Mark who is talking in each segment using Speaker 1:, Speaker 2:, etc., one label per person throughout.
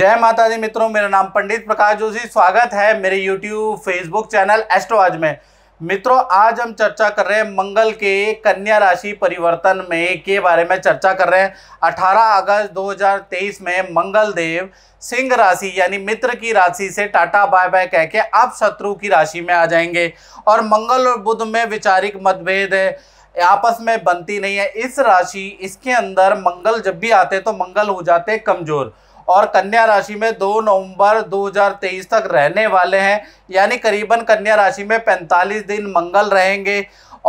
Speaker 1: जय माता दी मित्रों मेरा नाम पंडित प्रकाश जोशी स्वागत है मेरे यूट्यूब फेसबुक चैनल एस्ट्रोआज में मित्रों आज हम चर्चा कर रहे हैं मंगल के कन्या राशि परिवर्तन में के बारे में चर्चा कर रहे हैं 18 अगस्त 2023 में मंगल देव सिंह राशि यानी मित्र की राशि से टाटा बाय बाय कह के अब शत्रु की राशि में आ जाएंगे और मंगल और बुध में विचारिक मतभेद है आपस में बनती नहीं है इस राशि इसके अंदर मंगल जब भी आते तो मंगल हो जाते कमज़ोर और कन्या राशि में 2 नवंबर 2023 तक रहने वाले हैं यानी करीबन कन्या राशि में 45 दिन मंगल रहेंगे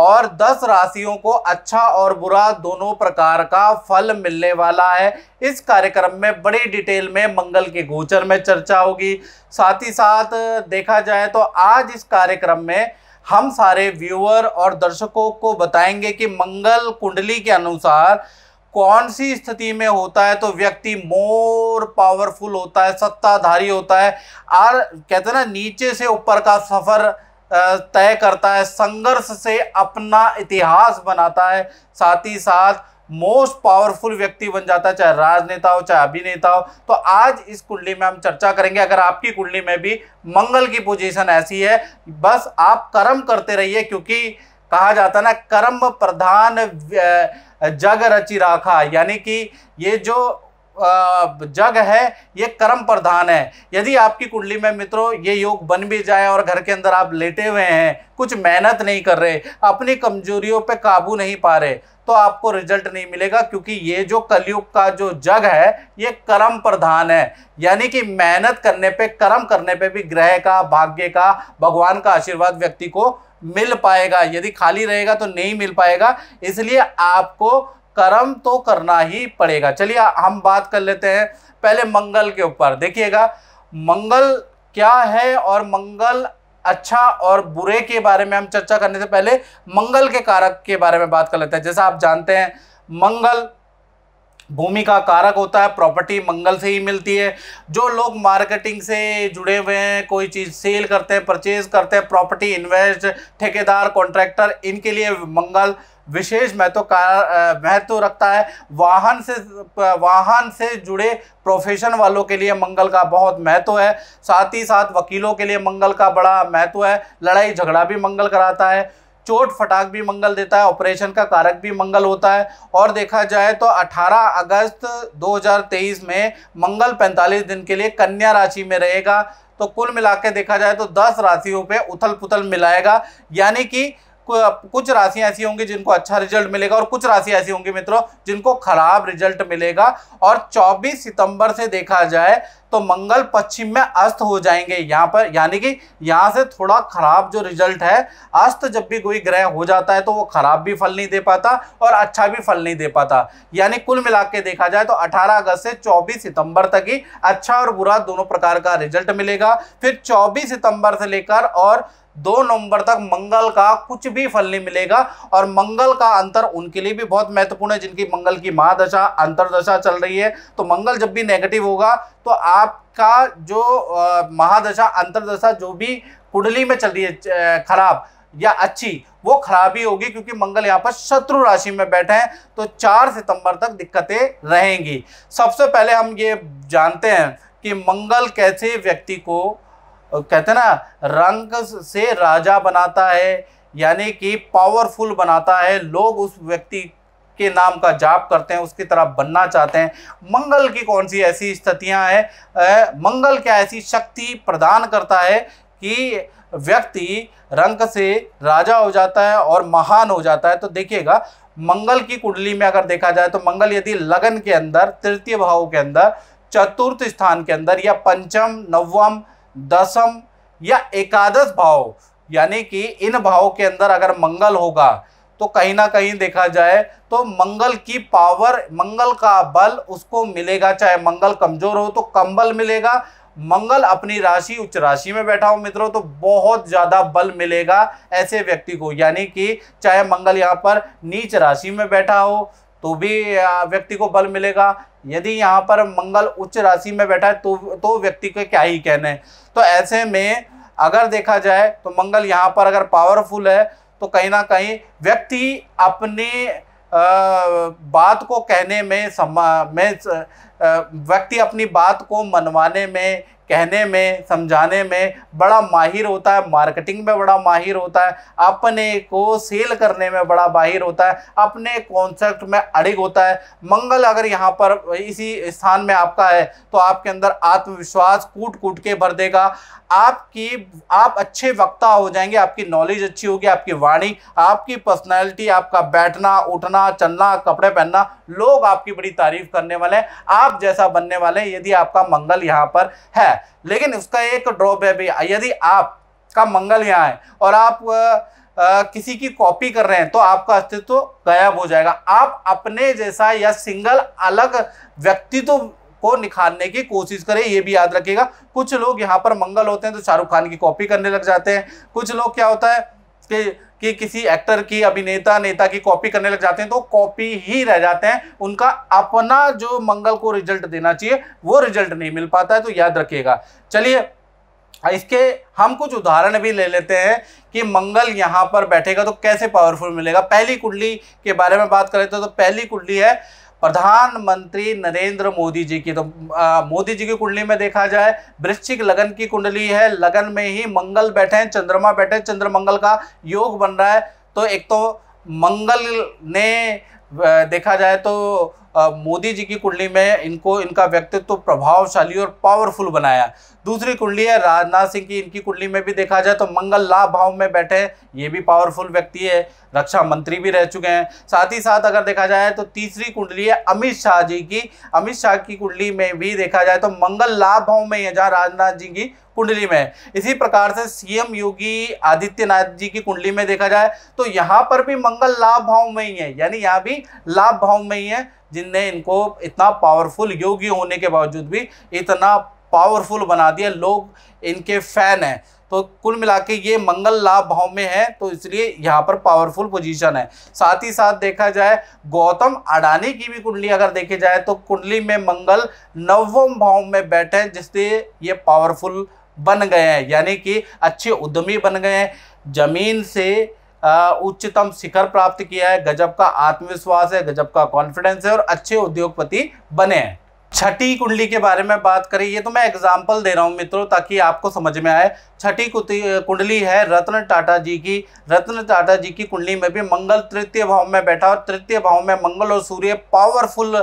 Speaker 1: और 10 राशियों को अच्छा और बुरा दोनों प्रकार का फल मिलने वाला है इस कार्यक्रम में बड़ी डिटेल में मंगल के गोचर में चर्चा होगी साथ ही साथ देखा जाए तो आज इस कार्यक्रम में हम सारे व्यूअर और दर्शकों को बताएंगे कि मंगल कुंडली के अनुसार कौन सी स्थिति में होता है तो व्यक्ति मोर पावरफुल होता है सत्ताधारी होता है और कहते हैं ना नीचे से ऊपर का सफ़र तय करता है संघर्ष से अपना इतिहास बनाता है साथ ही साथ मोस्ट पावरफुल व्यक्ति बन जाता है चाहे राजनेता हो चाहे अभिनेता हो तो आज इस कुंडली में हम चर्चा करेंगे अगर आपकी कुंडली में भी मंगल की पोजीशन ऐसी है बस आप कर्म करते रहिए क्योंकि कहा जाता ना कर्म प्रधान जग रचि राखा यानी कि ये जो जग है ये कर्म प्रधान है यदि आपकी कुंडली में मित्रों ये योग बन भी जाए और घर के अंदर आप लेटे हुए हैं कुछ मेहनत नहीं कर रहे अपनी कमजोरियों पे काबू नहीं पा रहे तो आपको रिजल्ट नहीं मिलेगा क्योंकि ये जो कलयुग का जो जग है ये कर्म प्रधान है यानी कि मेहनत करने पे कर्म करने पे भी ग्रह का भाग्य का भगवान का आशीर्वाद व्यक्ति को मिल पाएगा यदि खाली रहेगा तो नहीं मिल पाएगा इसलिए आपको कर्म तो करना ही पड़ेगा चलिए हम बात कर लेते हैं पहले मंगल के ऊपर देखिएगा मंगल क्या है और मंगल अच्छा और बुरे के बारे में हम चर्चा करने से पहले मंगल के कारक के बारे में बात कर लेते हैं जैसा आप जानते हैं मंगल भूमि का कारक होता है प्रॉपर्टी मंगल से ही मिलती है जो लोग मार्केटिंग से जुड़े हुए हैं कोई चीज़ सेल करते हैं परचेज करते हैं प्रॉपर्टी इन्वेस्ट ठेकेदार कॉन्ट्रैक्टर इनके लिए मंगल विशेष महत्व तो का महत्व तो रखता है वाहन से वाहन से जुड़े प्रोफेशन वालों के लिए मंगल का बहुत महत्व है साथ ही साथ वकीलों के लिए मंगल का बड़ा महत्व है लड़ाई झगड़ा भी मंगल कराता है चोट फटाक भी मंगल देता है ऑपरेशन का कारक भी मंगल होता है और देखा जाए तो 18 अगस्त 2023 में मंगल 45 दिन के लिए कन्या राशि में रहेगा तो कुल मिला देखा जाए तो 10 राशियों पे उथल पुथल मिलाएगा यानी कि कुछ राशियां ऐसी होंगी जिनको अच्छा रिजल्ट मिलेगा और कुछ राशि ऐसी होंगी मित्रों जिनको खराब रिजल्ट मिलेगा और 24 सितंबर से देखा जाए तो मंगल पश्चिम में अस्त हो जाएंगे यहाँ पर यानी कि यहाँ से थोड़ा खराब जो रिजल्ट है अस्त जब भी कोई ग्रह हो जाता है तो वो खराब भी फल नहीं दे पाता और अच्छा भी फल नहीं दे पाता यानी कुल मिला के देखा जाए तो 18 अगस्त से 24 सितंबर तक ही अच्छा और बुरा दोनों प्रकार का रिजल्ट मिलेगा फिर 24 सितंबर से लेकर और दो नवंबर तक मंगल का कुछ भी फल नहीं मिलेगा और मंगल का अंतर उनके लिए भी बहुत महत्वपूर्ण है जिनकी मंगल की महादशा अंतरदशा चल रही है तो मंगल जब भी नेगेटिव होगा तो आपका जो महादशा अंतरदशा जो भी कुंडली में चल रही है खराब या अच्छी वो खराबी होगी क्योंकि मंगल यहाँ पर शत्रु राशि में बैठे हैं तो चार सितंबर तक दिक्कतें रहेंगी सबसे पहले हम ये जानते हैं कि मंगल कैसे व्यक्ति को कहते ना रंग से राजा बनाता है यानी कि पावरफुल बनाता है लोग उस व्यक्ति के नाम का जाप करते हैं उसकी तरह बनना चाहते हैं मंगल की कौन सी ऐसी स्थितियां हैं मंगल क्या ऐसी शक्ति प्रदान करता है कि व्यक्ति रंग से राजा हो जाता है और महान हो जाता है तो देखिएगा मंगल की कुंडली में अगर देखा जाए तो मंगल यदि लगन के अंदर तृतीय भाव के अंदर चतुर्थ स्थान के अंदर या पंचम नवम दसम या एकादश भाव यानी कि इन भावों के अंदर अगर मंगल होगा तो कहीं ना कहीं देखा जाए तो मंगल की पावर मंगल का बल उसको मिलेगा चाहे मंगल कमजोर हो तो कम बल मिलेगा मंगल अपनी राशि उच्च राशि में बैठा हो मित्रों तो बहुत ज़्यादा बल मिलेगा ऐसे व्यक्ति को यानी कि चाहे मंगल यहाँ पर नीच राशि में बैठा हो तो भी व्यक्ति को बल मिलेगा यदि यहाँ पर मंगल उच्च राशि में बैठा है तो तो व्यक्ति के क्या ही कहने तो ऐसे में अगर देखा जाए तो मंगल यहाँ पर अगर पावरफुल है तो कहीं ना कहीं व्यक्ति अपने आ, बात को कहने में समा में व्यक्ति अपनी बात को मनवाने में कहने में समझाने में बड़ा माहिर होता है मार्केटिंग में बड़ा माहिर होता है अपने को सेल करने में बड़ा माहिर होता है अपने कॉन्सेप्ट में अड़िग होता है मंगल अगर यहाँ पर इसी स्थान में आपका है तो आपके अंदर आत्मविश्वास कूट कूट के भर देगा आपकी आप अच्छे वक्ता हो जाएंगे आपकी नॉलेज अच्छी होगी आपकी वाणी आपकी पर्सनैलिटी आपका बैठना उठना चलना कपड़े पहनना लोग आपकी बड़ी तारीफ करने वाले हैं आप सांप जैसा बनने वाले हैं यदि आपका मंगल यहाँ पर है लेकिन उसका एक ड्रॉबैक भी यदि आप का मंगल यहाँ है और आप आ, किसी की कॉपी कर रहे हैं तो आपका अस्तित्व गायब हो जाएगा आप अपने जैसा या सिंगल अलग व्यक्तित्व को निखारने की कोशिश करें ये भी याद रखिएगा कुछ लोग यहाँ पर मंगल होते हैं तो शाहरुख खान की कॉपी करने लग जाते हैं कुछ लोग क्या होता है कि कि किसी एक्टर की अभिनेता नेता की कॉपी करने लग जाते हैं तो कॉपी ही रह जाते हैं उनका अपना जो मंगल को रिजल्ट देना चाहिए वो रिजल्ट नहीं मिल पाता है तो याद रखिएगा चलिए इसके हम कुछ उदाहरण भी ले लेते हैं कि मंगल यहाँ पर बैठेगा तो कैसे पावरफुल मिलेगा पहली कुंडली के बारे में बात करें तो, तो पहली कुंडली है प्रधानमंत्री नरेंद्र मोदी जी की तो आ, मोदी जी की कुंडली में देखा जाए वृश्चिक लगन की कुंडली है लगन में ही मंगल बैठे हैं चंद्रमा बैठे हैं चंद्र मंगल का योग बन रहा है तो एक तो मंगल ने देखा जाए तो मोदी जी की कुंडली में इनको इनका व्यक्तित्व तो प्रभावशाली और पावरफुल बनाया दूसरी कुंडली है राजनाथ सिंह की इनकी कुंडली में भी देखा जाए तो मंगल लाभ भाव में बैठे ये भी पावरफुल व्यक्ति है रक्षा मंत्री भी रह चुके हैं साथ ही साथ अगर देखा जाए तो तीसरी कुंडली है अमित शाह जी की अमित शाह की कुंडली में भी देखा जाए तो मंगल लाभ भाव में है जहाँ राजनाथ जी की कुंडली में इसी प्रकार से सीएम योगी आदित्यनाथ जी की कुंडली में देखा जाए तो यहाँ पर भी मंगल लाभ भाव में ही है यानी यहाँ भी लाभ भाव में ही है जिनने इनको इतना पावरफुल योगी होने के बावजूद भी इतना पावरफुल बना दिया लोग इनके फैन हैं तो कुल मिला ये मंगल लाभ भाव में है तो इसलिए यहाँ पर पावरफुल पोजीशन है साथ ही साथ देखा जाए गौतम अडानी की भी कुंडली अगर देखी जाए तो कुंडली में मंगल नवम भाव में बैठे हैं जिससे ये पावरफुल बन गए हैं यानी कि अच्छे उद्यमी बन गए हैं जमीन से उच्चतम शिखर प्राप्त किया है गजब का आत्मविश्वास है गजब का कॉन्फिडेंस है और अच्छे उद्योगपति बने हैं छठी कुंडली के बारे में बात करें ये तो मैं एग्जाम्पल दे रहा हूँ मित्रों ताकि आपको समझ में आए छठी कुंडली है रत्न टाटा जी की रत्न टाटा जी की कुंडली में भी मंगल तृतीय भाव में बैठा और तृतीय भाव में मंगल और सूर्य पावरफुल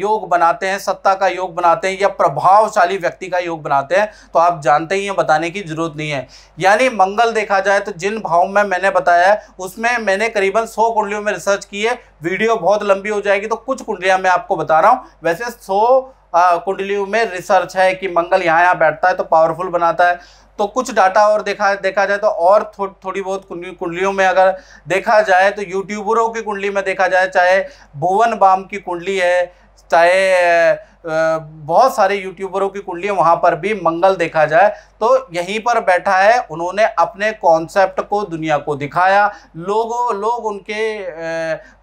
Speaker 1: योग बनाते हैं सत्ता का योग बनाते हैं या प्रभावशाली व्यक्ति का योग बनाते हैं तो आप जानते ही हैं बताने की जरूरत नहीं है यानी मंगल देखा जाए तो जिन भाव में मैंने बताया है उसमें मैंने करीबन सौ कुंडलियों में रिसर्च की है वीडियो बहुत लंबी हो जाएगी तो कुछ कुंडलियाँ मैं आपको बता रहा हूँ वैसे सौ कुंडलियों में रिसर्च है कि मंगल यहाँ यहाँ बैठता है तो पावरफुल बनाता है तो कुछ डाटा और देखा देखा जाए तो और थो, थोड़ी बहुत कुंडलियों में अगर देखा जाए तो यूट्यूबरों की कुंडली में देखा जाए चाहे भुवन बाम की कुंडली है चाहे बहुत सारे यूट्यूबरों की कुंडली वहाँ पर भी मंगल देखा जाए तो यहीं पर बैठा है उन्होंने अपने कॉन्सेप्ट को दुनिया को दिखाया लोगों लोग उनके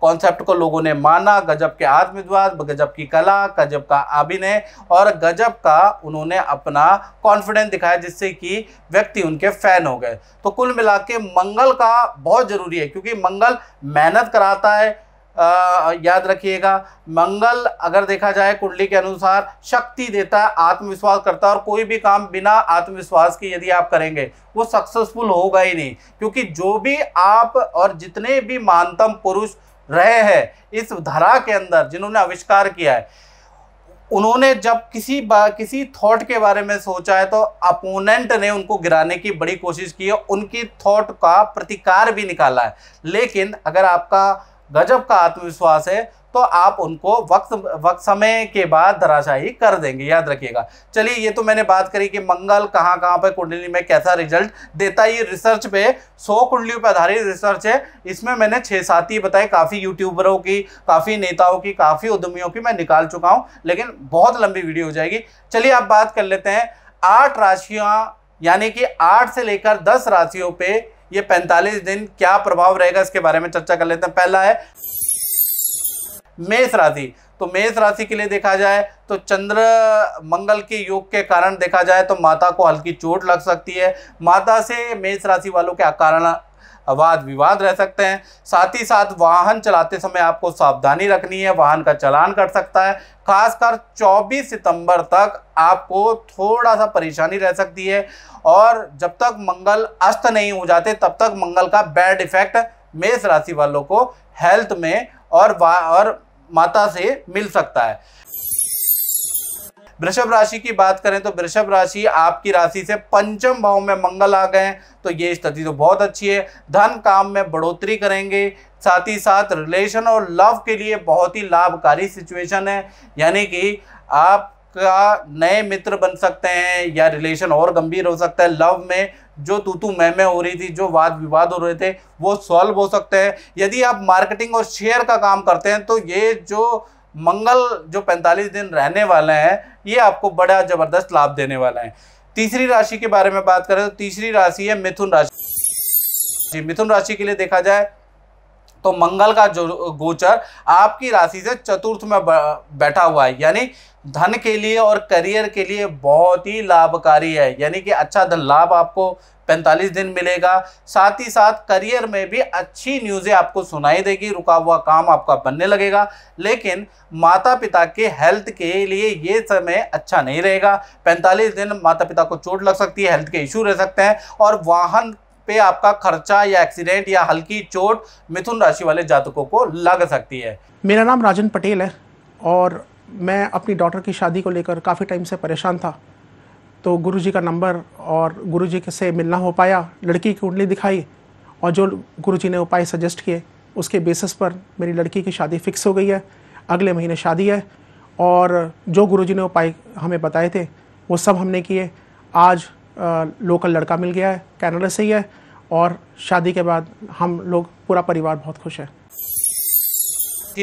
Speaker 1: कॉन्सेप्ट को लोगों ने माना गजब के आत्मविश्वास गजब की कला गजब का अभिनय और गजब का उन्होंने अपना कॉन्फिडेंस दिखाया जिससे कि व्यक्ति उनके फैन हो गए तो कुल मिला मंगल का बहुत ज़रूरी है क्योंकि मंगल मेहनत कराता है याद रखिएगा मंगल अगर देखा जाए कुंडली के अनुसार शक्ति देता है आत्मविश्वास करता है और कोई भी काम बिना आत्मविश्वास के यदि आप करेंगे वो सक्सेसफुल होगा ही नहीं क्योंकि जो भी आप और जितने भी मानतम पुरुष रहे हैं इस धरा के अंदर जिन्होंने आविष्कार किया है उन्होंने जब किसी किसी थॉट के बारे में सोचा है तो अपोनेंट ने उनको गिराने की बड़ी कोशिश की है उनकी थॉट का प्रतिकार भी निकाला है लेकिन अगर आपका गजब का आत्मविश्वास है तो आप उनको वक्त वक्त समय के बाद धराशाही कर देंगे याद रखिएगा चलिए ये तो मैंने बात करी कि मंगल कहाँ कहाँ पर कुंडली में कैसा रिजल्ट देता है ये रिसर्च पे सौ कुंडलियों पर आधारित रिसर्च है इसमें मैंने छः सात ही बताए काफ़ी यूट्यूबरों की काफ़ी नेताओं की काफ़ी उद्यमियों की मैं निकाल चुका हूँ लेकिन बहुत लंबी वीडियो हो जाएगी चलिए आप बात कर लेते हैं आठ राशियाँ यानी कि आठ से लेकर दस राशियों पर ये 45 दिन क्या प्रभाव रहेगा इसके बारे में चर्चा कर लेते हैं पहला है मेष राशि तो मेष राशि के लिए देखा जाए तो चंद्र मंगल के योग के कारण देखा जाए तो माता को हल्की चोट लग सकती है माता से मेष राशि वालों के कारण वाद विवाद रह सकते हैं साथ ही साथ वाहन चलाते समय आपको सावधानी रखनी है वाहन का चलान कर सकता है खासकर 24 सितंबर तक आपको थोड़ा सा परेशानी रह सकती है और जब तक मंगल अस्त नहीं हो जाते तब तक मंगल का बैड इफेक्ट मेष राशि वालों को हेल्थ में और और माता से मिल सकता है वृषभ राशि की बात करें तो वृषभ राशि आपकी राशि से पंचम भाव में मंगल आ गए तो ये स्थिति तो बहुत अच्छी है धन काम में बढ़ोतरी करेंगे साथ ही साथ रिलेशन और लव के लिए बहुत ही लाभकारी सिचुएशन है यानी कि आप का नए मित्र बन सकते हैं या रिलेशन और गंभीर हो सकता है लव में जो तू तू मैं मैं हो रही थी जो वाद विवाद हो रहे थे वो सॉल्व हो सकते हैं यदि आप मार्केटिंग और शेयर का काम करते हैं तो ये जो मंगल जो 45 दिन रहने वाले हैं ये आपको बड़ा ज़बरदस्त लाभ देने वाला है तीसरी राशि के बारे में बात करें तो तीसरी राशि है मिथुन राशि मिथुन राशि के लिए देखा जाए तो मंगल का जो गोचर आपकी राशि से चतुर्थ में बैठा हुआ है यानी धन के लिए और करियर के लिए बहुत ही लाभकारी है यानी कि अच्छा धन लाभ आपको 45 दिन मिलेगा साथ ही साथ करियर में भी अच्छी न्यूज़ें आपको सुनाई देगी रुका हुआ काम आपका बनने लगेगा लेकिन माता पिता के हेल्थ के लिए ये समय अच्छा नहीं रहेगा 45 दिन माता पिता को चोट लग सकती है हेल्थ के इशू रह सकते हैं और वाहन पे आपका खर्चा या एक्सीडेंट या हल्की चोट मिथुन राशि वाले जातकों को लग सकती है मेरा नाम राजन पटेल है और मैं अपनी डॉटर की शादी को लेकर काफ़ी टाइम से परेशान था तो गुरु का नंबर और गुरु से मिलना हो पाया लड़की की कुंडली दिखाई और जो गुरु ने उपाय सजेस्ट किए उसके बेसिस पर मेरी लड़की की शादी फिक्स हो गई है अगले महीने शादी है और जो गुरुजी ने उपाय हमें बताए थे वो सब हमने किए आज लोकल लड़का मिल गया है कैनेडा से ही है और शादी के बाद हम लोग पूरा परिवार बहुत खुश है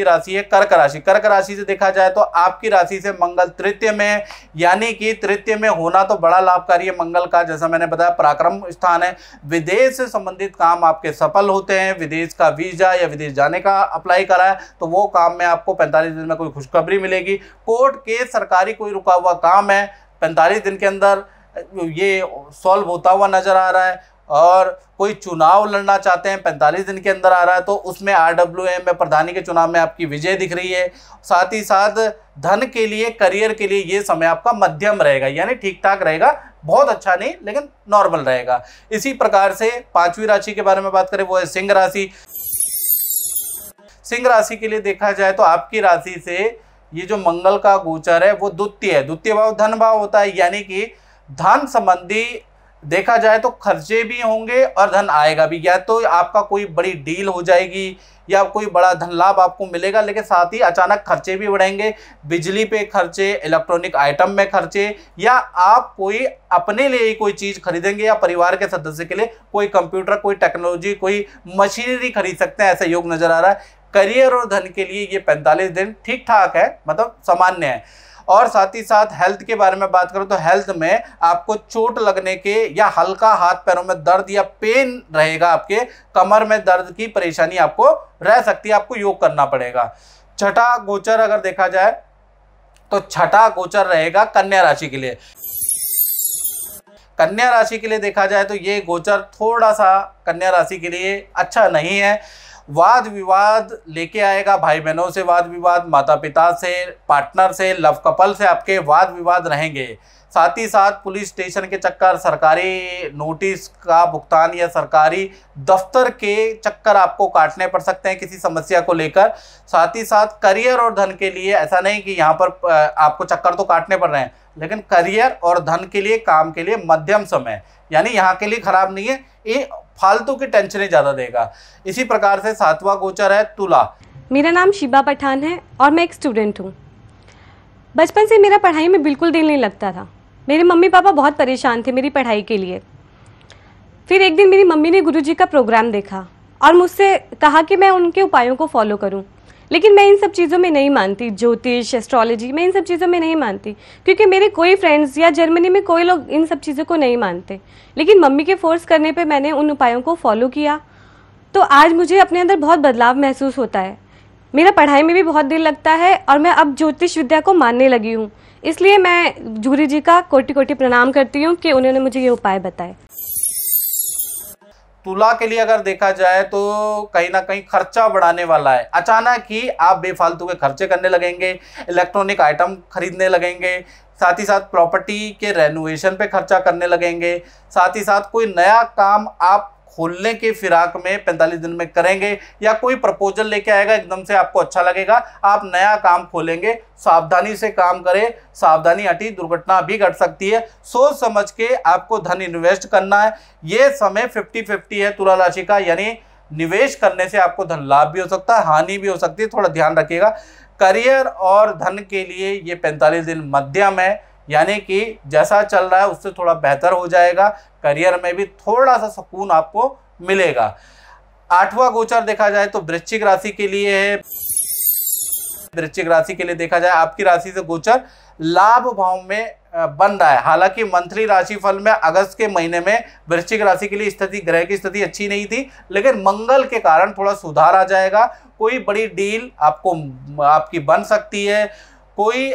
Speaker 1: राशि है कर्क राशि कर्क राशि से देखा जाए तो आपकी राशि से मंगल तृतीय में यानी कि तृतीय में होना तो बड़ा लाभकारी है मंगल का जैसा मैंने बताया पराक्रम स्थान है विदेश से संबंधित काम आपके सफल होते हैं विदेश का वीजा या विदेश जाने का अप्लाई करा है तो वो काम में आपको पैंतालीस दिन में कोई खुशखबरी मिलेगी कोर्ट के सरकारी कोई रुका हुआ काम है पैंतालीस दिन के अंदर ये सॉल्व होता हुआ नज़र आ रहा है और कोई चुनाव लड़ना चाहते हैं पैंतालीस दिन के अंदर आ रहा है तो उसमें आर डब्ल्यू एम में प्रधानी के चुनाव में आपकी विजय दिख रही है साथ ही साथ धन के लिए करियर के लिए ये समय आपका मध्यम रहेगा यानी ठीक ठाक रहेगा बहुत अच्छा नहीं लेकिन नॉर्मल रहेगा इसी प्रकार से पांचवी राशि के बारे में बात करें वो है सिंह राशि सिंह राशि के लिए देखा जाए तो आपकी राशि से ये जो मंगल का गोचर है वो द्वितीय है द्वितीय भाव धन भाव होता है यानी कि धन संबंधी देखा जाए तो खर्चे भी होंगे और धन आएगा भी या तो आपका कोई बड़ी डील हो जाएगी या कोई बड़ा धन लाभ आपको मिलेगा लेकिन साथ ही अचानक खर्चे भी बढ़ेंगे बिजली पे खर्चे इलेक्ट्रॉनिक आइटम में खर्चे या आप कोई अपने लिए कोई चीज़ खरीदेंगे या परिवार के सदस्य के लिए कोई कंप्यूटर कोई टेक्नोलॉजी कोई मशीनरी खरीद सकते हैं ऐसा योग नज़र आ रहा है करियर और धन के लिए ये पैंतालीस दिन ठीक ठाक है मतलब सामान्य है और साथ ही साथ हेल्थ के बारे में बात करूँ तो हेल्थ में आपको चोट लगने के या हल्का हाथ पैरों में दर्द या पेन रहेगा आपके कमर में दर्द की परेशानी आपको रह सकती है आपको योग करना पड़ेगा छठा गोचर अगर देखा जाए तो छठा गोचर रहेगा कन्या राशि के लिए कन्या राशि के लिए देखा जाए तो ये गोचर थोड़ा सा कन्या राशि के लिए अच्छा नहीं है वाद विवाद लेके आएगा भाई बहनों से वाद विवाद माता पिता से पार्टनर से लव कपल से आपके वाद विवाद रहेंगे साथ ही साथ पुलिस स्टेशन के चक्कर सरकारी नोटिस का भुगतान या सरकारी दफ्तर के चक्कर आपको काटने पड़ सकते हैं किसी समस्या को लेकर साथ ही साथ करियर और धन के लिए ऐसा नहीं कि यहाँ पर आपको चक्कर तो काटने पड़ रहे हैं लेकिन करियर और धन के लिए काम के लिए मध्यम समय यानी यहाँ के लिए खराब नहीं है ये फालतू की टेंशनें ज़्यादा देगा इसी प्रकार से सातवां गोचर है तुला मेरा नाम शिबा पठान है और मैं एक स्टूडेंट हूँ बचपन से मेरा पढ़ाई में बिल्कुल दिल नहीं लगता था मेरे मम्मी पापा बहुत परेशान थे मेरी पढ़ाई के लिए फिर एक दिन मेरी मम्मी ने गुरुजी का प्रोग्राम देखा और मुझसे कहा कि मैं उनके उपायों को फॉलो करूं। लेकिन मैं इन सब चीज़ों में नहीं मानती ज्योतिष एस्ट्रोलॉजी मैं इन सब चीज़ों में नहीं मानती क्योंकि मेरे कोई फ्रेंड्स या जर्मनी में कोई लोग इन सब चीज़ों को नहीं मानते लेकिन मम्मी के फोर्स करने पर मैंने उन उपायों को फॉलो किया तो आज मुझे अपने अंदर बहुत बदलाव महसूस होता है मेरा पढ़ाई में भी बहुत दिल लगता है और मैं अब ज्योतिष विद्या को मानने लगी हूँ इसलिए मैं जूरी जी का कोटि कोटि प्रणाम करती हूँ कि उन्होंने मुझे ये उपाय बताए तुला के लिए अगर देखा जाए तो कहीं ना कहीं खर्चा बढ़ाने वाला है अचानक ही आप बेफालतू के खर्चे करने लगेंगे इलेक्ट्रॉनिक आइटम खरीदने लगेंगे साथ ही साथ प्रॉपर्टी के रेनोवेशन पे खर्चा करने लगेंगे साथ ही साथ कोई नया काम आप खोलने के फिराक में पैंतालीस दिन में करेंगे या कोई प्रपोजल लेके आएगा एकदम से आपको अच्छा लगेगा आप नया काम खोलेंगे सावधानी से काम करें सावधानी हटी दुर्घटना भी घट सकती है सोच समझ के आपको धन इन्वेस्ट करना है ये समय फिफ्टी फिफ्टी है तुला राशि का यानी निवेश करने से आपको धन लाभ भी हो सकता है हानि भी हो सकती है थोड़ा ध्यान रखिएगा करियर और धन के लिए ये पैंतालीस दिन मध्यम है यानी कि जैसा चल रहा है उससे थोड़ा बेहतर हो जाएगा करियर में भी थोड़ा सा सुकून आपको मिलेगा आठवां गोचर देखा जाए तो वृश्चिक राशि के लिए है वृश्चिक राशि के लिए देखा जाए आपकी राशि से गोचर लाभ भाव में बन रहा है हालांकि मंथली राशि फल में अगस्त के महीने में वृश्चिक राशि के लिए स्थिति ग्रह की स्थिति अच्छी नहीं थी लेकिन मंगल के कारण थोड़ा सुधार आ जाएगा कोई बड़ी डील आपको आपकी बन सकती है कोई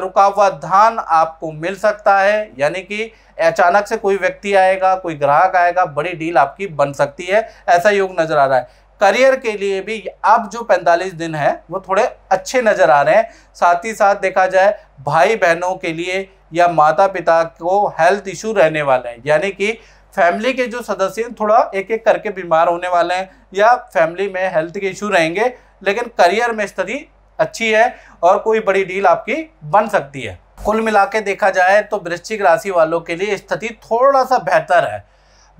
Speaker 1: रुका धान आपको मिल सकता है यानी कि अचानक से कोई व्यक्ति आएगा कोई ग्राहक आएगा बड़ी डील आपकी बन सकती है ऐसा योग नज़र आ रहा है करियर के लिए भी अब जो 45 दिन है वो थोड़े अच्छे नज़र आ रहे हैं साथ ही साथ देखा जाए भाई बहनों के लिए या माता पिता को हेल्थ इशू रहने वाले हैं यानी कि फैमिली के जो सदस्य हैं थोड़ा एक एक करके बीमार होने वाले हैं या फैमिली में हेल्थ के इशू रहेंगे लेकिन करियर में स्थिति अच्छी है और कोई बड़ी डील आपकी बन सकती है कुल मिला देखा जाए तो वृश्चिक राशि वालों के लिए स्थिति थोड़ा सा बेहतर है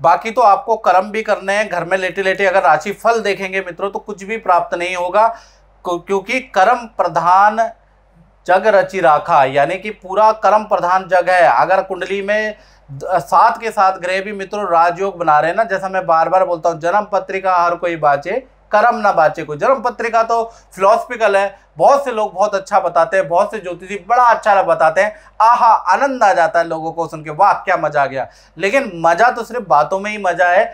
Speaker 1: बाकी तो आपको कर्म भी करने हैं घर में लेटे लेटे अगर राशि फल देखेंगे मित्रों तो कुछ भी प्राप्त नहीं होगा क्योंकि कर्म प्रधान जग रचि राखा यानी कि पूरा कर्म प्रधान जग है अगर कुंडली में साथ के साथ ग्रह भी मित्रों राजयोग बना रहे हैं ना जैसा मैं बार बार बोलता हूँ जन्म पत्रिका हर कोई बाचे कर्म ना बाचे को जन्म पत्रिका तो फिलोसफिकल है बहुत से लोग बहुत अच्छा बताते हैं बहुत से ज्योतिषी बड़ा अच्छा बताते हैं आहा आनंद आ जाता है लोगों को सुन के वाह क्या मजा आ गया लेकिन मजा तो सिर्फ बातों में ही मजा है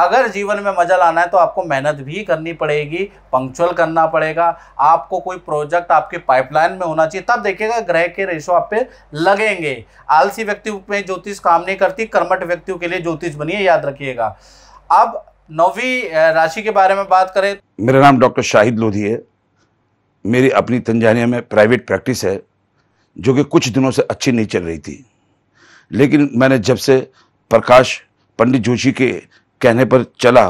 Speaker 1: अगर जीवन में मजा लाना है तो आपको मेहनत भी करनी पड़ेगी पंक्चुअल करना पड़ेगा आपको कोई प्रोजेक्ट आपके पाइपलाइन में होना चाहिए तब देखिएगा ग्रह के रेशो आप पे लगेंगे आलसी व्यक्ति में ज्योतिष काम नहीं करती कर्मठ व्यक्तियों के लिए ज्योतिष बनिए याद रखिएगा अब नौवीं राशि के बारे में बात करें तो- मेरा नाम डॉक्टर शाहिद लोधी है मेरी अपनी तंजानिया में प्राइवेट प्रैक्टिस है जो कि कुछ दिनों से अच्छी नहीं चल रही थी लेकिन मैंने जब से प्रकाश पंडित जोशी के कहने पर चला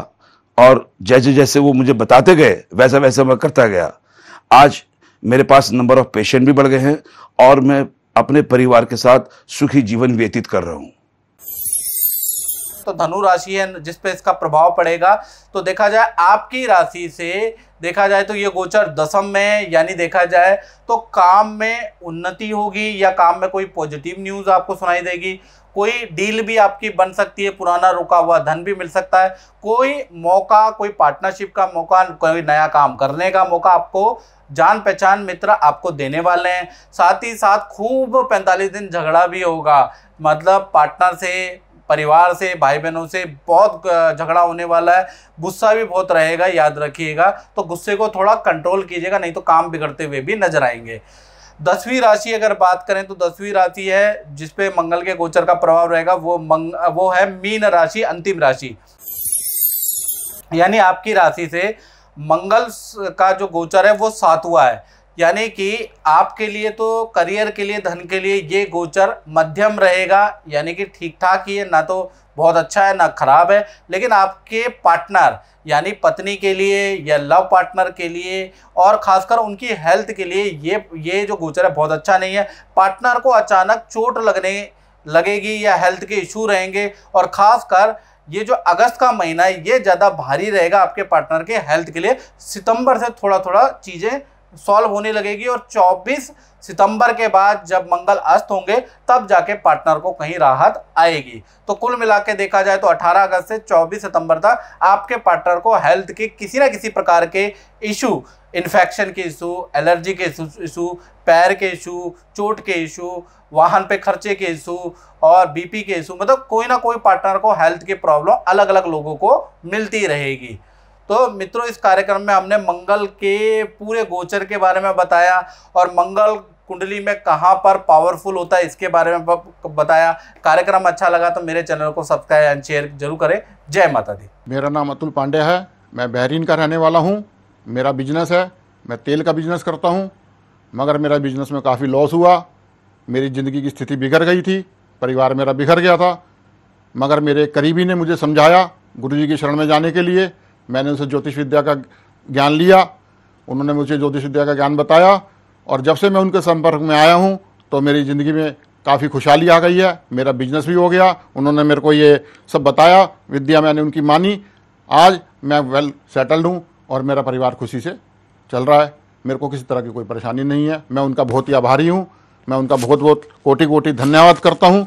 Speaker 1: और जैसे जैसे वो मुझे बताते गए वैसा वैसा मैं करता गया आज मेरे पास नंबर ऑफ पेशेंट भी बढ़ गए हैं और मैं अपने परिवार के साथ सुखी जीवन व्यतीत कर रहा हूँ तो धनु राशि है जिस पे इसका प्रभाव पड़ेगा तो देखा जाए आपकी राशि से देखा जाए तो ये गोचर दसम में है यानी देखा जाए तो काम में उन्नति होगी या काम में कोई पॉजिटिव न्यूज़ आपको सुनाई देगी कोई डील भी आपकी बन सकती है पुराना रुका हुआ धन भी मिल सकता है कोई मौका कोई पार्टनरशिप का मौका कोई नया काम करने का मौका आपको जान पहचान मित्र आपको देने वाले हैं साथ ही साथ खूब 45 दिन झगड़ा भी होगा मतलब पार्टनर से परिवार से भाई बहनों से बहुत झगड़ा होने वाला है गुस्सा भी बहुत रहेगा याद रखिएगा तो गुस्से को थोड़ा कंट्रोल कीजिएगा नहीं तो काम बिगड़ते हुए भी नजर आएंगे दसवीं राशि अगर बात करें तो दसवीं राशि है जिसपे मंगल के गोचर का प्रभाव रहेगा वो मंग वो है मीन राशि अंतिम राशि यानी आपकी राशि से मंगल का जो गोचर है वो सातवा है यानी कि आपके लिए तो करियर के लिए धन के लिए ये गोचर मध्यम रहेगा यानी कि ठीक ठाक ही है ना तो बहुत अच्छा है ना खराब है लेकिन आपके पार्टनर यानी पत्नी के लिए या लव पार्टनर के लिए और खासकर उनकी हेल्थ के लिए ये ये जो गोचर है बहुत अच्छा नहीं है पार्टनर को अचानक चोट लगने लगेगी या हेल्थ के इशू रहेंगे और ख़ासकर ये जो अगस्त का महीना है ये ज़्यादा भारी रहेगा आपके पार्टनर के हेल्थ के लिए सितंबर से थोड़ा थोड़ा चीज़ें सॉल्व होने लगेगी और 24 सितंबर के बाद जब मंगल अस्त होंगे तब जाके पार्टनर को कहीं राहत आएगी तो कुल मिला के देखा जाए तो 18 अगस्त से 24 सितंबर तक आपके पार्टनर को हेल्थ के किसी ना किसी प्रकार के इशू इन्फेक्शन के इशू एलर्जी के इशू पैर के इशू चोट के इशू वाहन पे खर्चे के इशू और बीपी के इशू मतलब कोई ना कोई पार्टनर को हेल्थ की प्रॉब्लम अलग अलग लोगों को मिलती रहेगी तो मित्रों इस कार्यक्रम में हमने मंगल के पूरे गोचर के बारे में बताया और मंगल कुंडली में कहाँ पर पावरफुल होता है इसके बारे में बताया कार्यक्रम अच्छा लगा तो मेरे चैनल को सब्सक्राइब एंड शेयर जरूर करें जय माता दी मेरा नाम अतुल पांडे है मैं बहरीन का रहने वाला हूँ मेरा बिजनेस है मैं तेल का बिजनेस करता हूँ मगर मेरा बिजनेस में काफ़ी लॉस हुआ मेरी ज़िंदगी की स्थिति बिगड़ गई थी परिवार मेरा बिखर गया था मगर मेरे करीबी ने मुझे समझाया गुरु की शरण में जाने के लिए मैंने उनसे ज्योतिष विद्या का ज्ञान लिया उन्होंने मुझे ज्योतिष विद्या का ज्ञान बताया और जब से मैं उनके संपर्क में आया हूँ तो मेरी ज़िंदगी में काफ़ी खुशहाली आ गई है मेरा बिजनेस भी हो गया उन्होंने मेरे को ये सब बताया विद्या मैंने उनकी मानी आज मैं वेल सेटल्ड हूँ और मेरा परिवार खुशी से चल रहा है मेरे को किसी तरह की कोई परेशानी नहीं है मैं उनका बहुत ही आभारी हूँ मैं उनका बहुत बहुत कोटि कोटि धन्यवाद करता हूँ